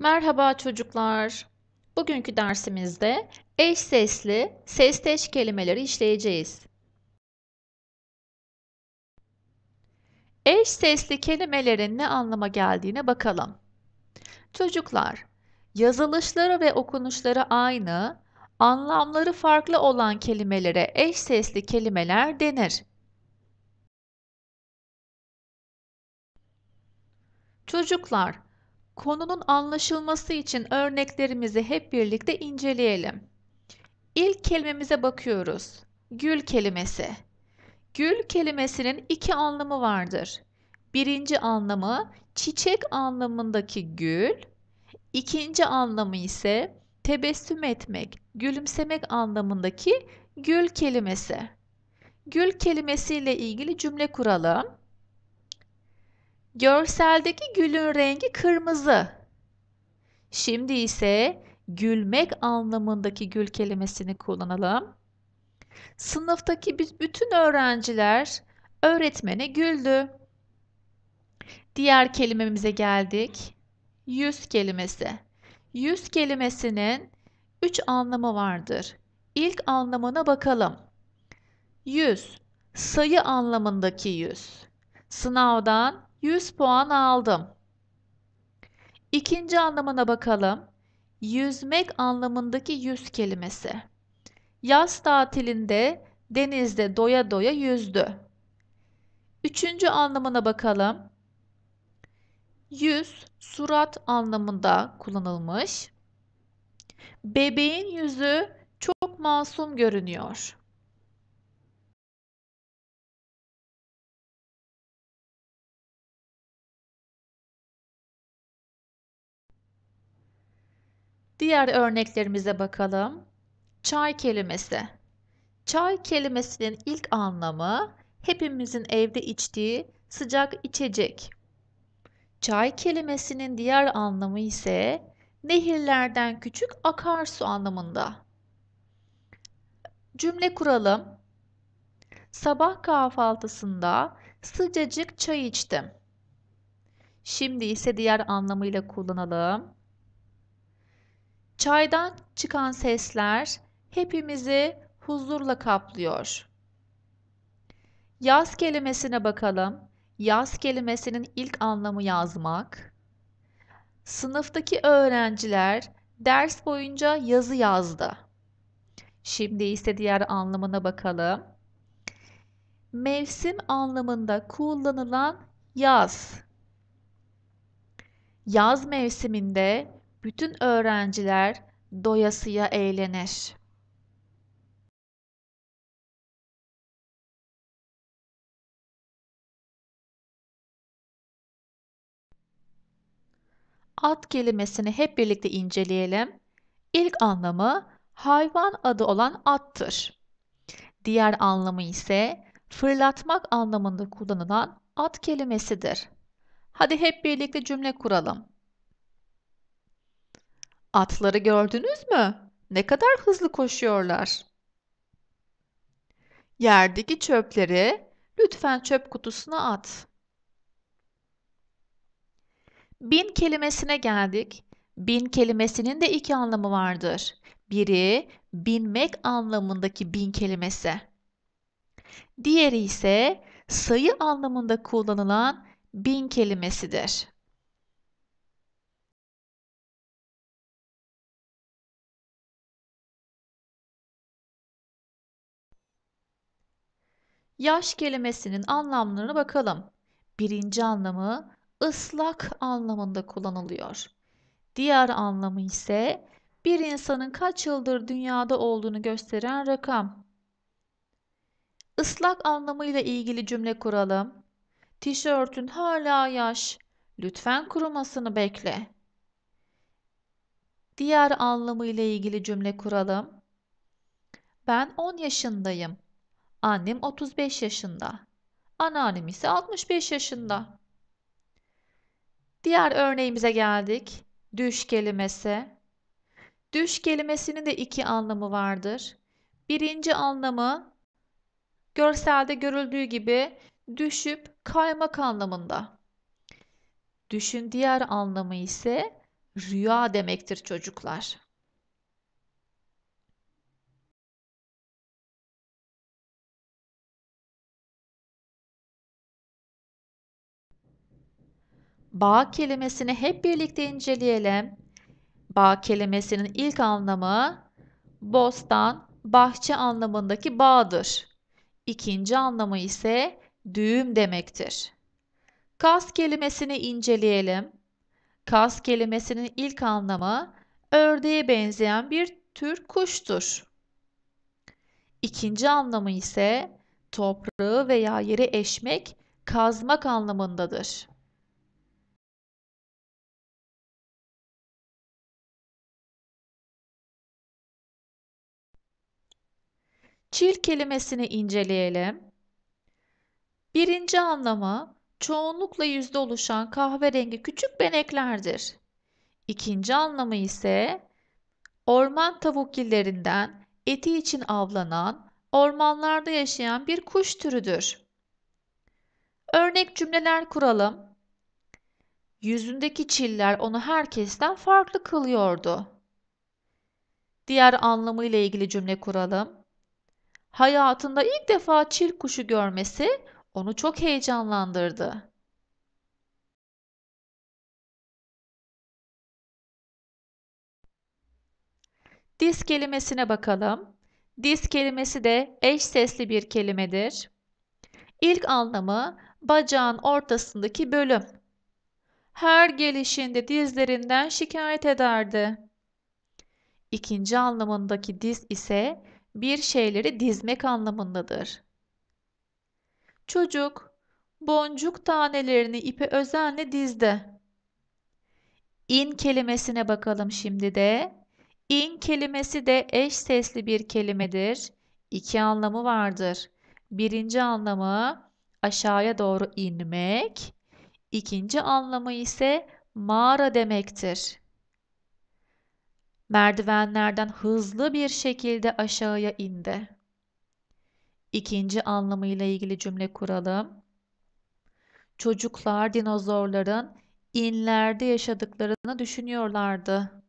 Merhaba çocuklar. Bugünkü dersimizde eş sesli, sesteş kelimeleri işleyeceğiz. Eş sesli kelimelerin ne anlama geldiğine bakalım. Çocuklar, yazılışları ve okunuşları aynı, anlamları farklı olan kelimelere eş sesli kelimeler denir. Çocuklar, Konunun anlaşılması için örneklerimizi hep birlikte inceleyelim. İlk kelimemize bakıyoruz. Gül kelimesi. Gül kelimesinin iki anlamı vardır. Birinci anlamı çiçek anlamındaki gül, ikinci anlamı ise tebessüm etmek, gülümsemek anlamındaki gül kelimesi. Gül kelimesiyle ilgili cümle kuralım. Görseldeki gülün rengi kırmızı. Şimdi ise gülmek anlamındaki gül kelimesini kullanalım. Sınıftaki bütün öğrenciler öğretmene güldü. Diğer kelimemize geldik. Yüz kelimesi. Yüz kelimesinin üç anlamı vardır. İlk anlamına bakalım. Yüz, sayı anlamındaki yüz. Sınavdan 100 puan aldım. İkinci anlamına bakalım. Yüzmek anlamındaki yüz kelimesi. Yaz tatilinde denizde doya doya yüzdü. Üçüncü anlamına bakalım. Yüz surat anlamında kullanılmış. Bebeğin yüzü çok masum görünüyor. Diğer örneklerimize bakalım. Çay kelimesi. Çay kelimesinin ilk anlamı hepimizin evde içtiği sıcak içecek. Çay kelimesinin diğer anlamı ise nehirlerden küçük akarsu anlamında. Cümle kuralım. Sabah kahvaltısında sıcacık çay içtim. Şimdi ise diğer anlamıyla kullanalım. Çaydan çıkan sesler hepimizi huzurla kaplıyor. Yaz kelimesine bakalım. Yaz kelimesinin ilk anlamı yazmak. Sınıftaki öğrenciler ders boyunca yazı yazdı. Şimdi ise diğer anlamına bakalım. Mevsim anlamında kullanılan yaz. Yaz mevsiminde bütün öğrenciler doyasıya eğlenir. At kelimesini hep birlikte inceleyelim. İlk anlamı hayvan adı olan attır. Diğer anlamı ise fırlatmak anlamında kullanılan at kelimesidir. Hadi hep birlikte cümle kuralım. Atları gördünüz mü? Ne kadar hızlı koşuyorlar. Yerdeki çöpleri lütfen çöp kutusuna at. Bin kelimesine geldik. Bin kelimesinin de iki anlamı vardır. Biri binmek anlamındaki bin kelimesi. Diğeri ise sayı anlamında kullanılan bin kelimesidir. Yaş kelimesinin anlamlarına bakalım. Birinci anlamı ıslak anlamında kullanılıyor. Diğer anlamı ise bir insanın kaç yıldır dünyada olduğunu gösteren rakam. Islak anlamıyla ilgili cümle kuralım. Tişörtün hala yaş. Lütfen kurumasını bekle. Diğer anlamıyla ilgili cümle kuralım. Ben 10 yaşındayım. Annem 35 yaşında. Anneannem ise 65 yaşında. Diğer örneğimize geldik. Düş kelimesi. Düş kelimesinin de iki anlamı vardır. Birinci anlamı görselde görüldüğü gibi düşüp kaymak anlamında. Düşün diğer anlamı ise rüya demektir çocuklar. bağ kelimesini hep birlikte inceleyelim. Bağ kelimesinin ilk anlamı bostan, bahçe anlamındaki bağdır. İkinci anlamı ise düğüm demektir. Kas kelimesini inceleyelim. Kas kelimesinin ilk anlamı ördeğe benzeyen bir tür kuştur. İkinci anlamı ise toprağı veya yeri eşmek, kazmak anlamındadır. Çil kelimesini inceleyelim. Birinci anlamı çoğunlukla yüzde oluşan kahverengi küçük beneklerdir. İkinci anlamı ise orman tavukgillerinden eti için avlanan, ormanlarda yaşayan bir kuş türüdür. Örnek cümleler kuralım. Yüzündeki çiller onu herkesten farklı kılıyordu. Diğer anlamıyla ilgili cümle kuralım. Hayatında ilk defa çil kuşu görmesi onu çok heyecanlandırdı. Diz kelimesine bakalım. Diz kelimesi de eş sesli bir kelimedir. İlk anlamı bacağın ortasındaki bölüm. Her gelişinde dizlerinden şikayet ederdi. İkinci anlamındaki diz ise bir şeyleri dizmek anlamındadır. Çocuk boncuk tanelerini ipe özenle dizdi. İn kelimesine bakalım şimdi de. İn kelimesi de eş sesli bir kelimedir. İki anlamı vardır. Birinci anlamı aşağıya doğru inmek, İkinci anlamı ise mağara demektir merdivenlerden hızlı bir şekilde aşağıya indi. İkinci anlamıyla ilgili cümle kuralım. Çocuklar dinozorların inlerde yaşadıklarını düşünüyorlardı.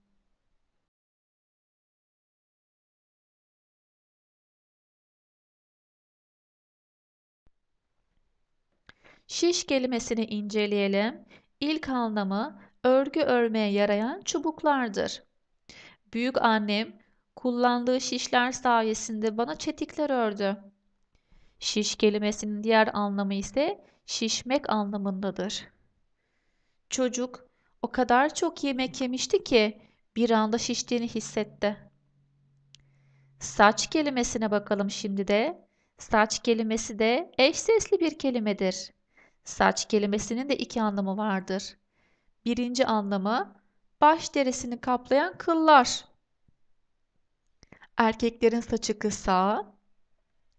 Şiş kelimesini inceleyelim. İlk anlamı örgü örmeye yarayan çubuklardır. Büyük annem kullandığı şişler sayesinde bana çetikler ördü. Şiş kelimesinin diğer anlamı ise şişmek anlamındadır. Çocuk o kadar çok yemek yemişti ki bir anda şiştiğini hissetti. Saç kelimesine bakalım şimdi de. Saç kelimesi de eş sesli bir kelimedir. Saç kelimesinin de iki anlamı vardır. Birinci anlamı baş derisini kaplayan kıllar. Erkeklerin saçı kısa,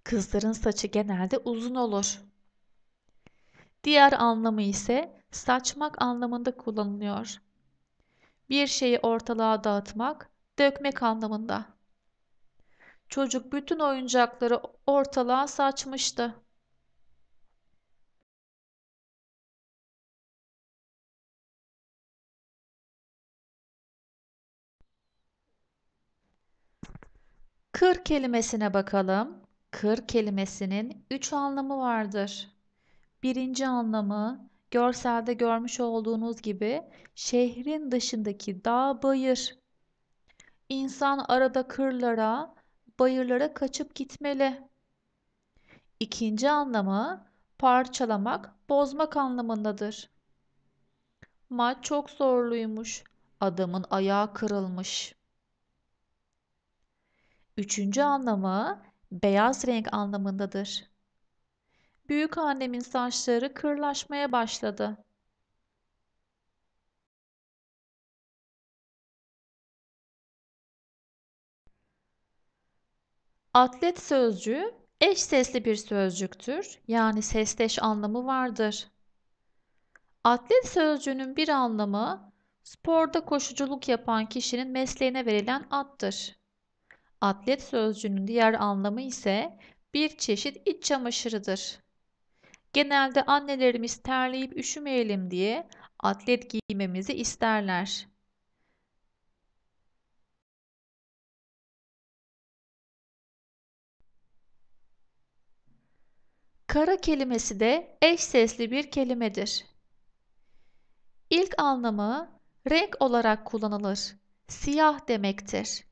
kızların saçı genelde uzun olur. Diğer anlamı ise saçmak anlamında kullanılıyor. Bir şeyi ortalığa dağıtmak, dökmek anlamında. Çocuk bütün oyuncakları ortalığa saçmıştı. Kır kelimesine bakalım. Kır kelimesinin üç anlamı vardır. Birinci anlamı görselde görmüş olduğunuz gibi şehrin dışındaki dağ bayır. İnsan arada kırlara, bayırlara kaçıp gitmeli. İkinci anlamı parçalamak, bozmak anlamındadır. Maç çok zorluymuş. Adamın ayağı kırılmış. Üçüncü anlamı beyaz renk anlamındadır. Büyük annemin saçları kırlaşmaya başladı. Atlet sözcüğü eş sesli bir sözcüktür. Yani sesteş anlamı vardır. Atlet sözcüğünün bir anlamı sporda koşuculuk yapan kişinin mesleğine verilen attır. Atlet sözcüğünün diğer anlamı ise bir çeşit iç çamaşırıdır. Genelde annelerimiz terleyip üşümeyelim diye atlet giymemizi isterler. Kara kelimesi de eş sesli bir kelimedir. İlk anlamı renk olarak kullanılır. Siyah demektir.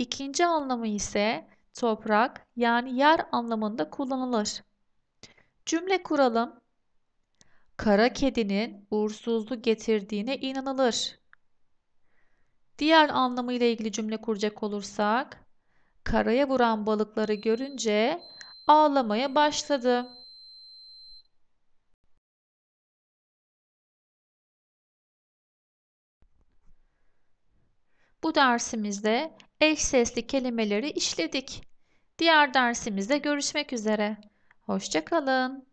İkinci anlamı ise toprak yani yer anlamında kullanılır. Cümle kuralım. Kara kedinin uğursuzluğu getirdiğine inanılır. Diğer anlamıyla ilgili cümle kuracak olursak, karaya vuran balıkları görünce ağlamaya başladı. Bu dersimizde eş sesli kelimeleri işledik. Diğer dersimizde görüşmek üzere. Hoşçakalın.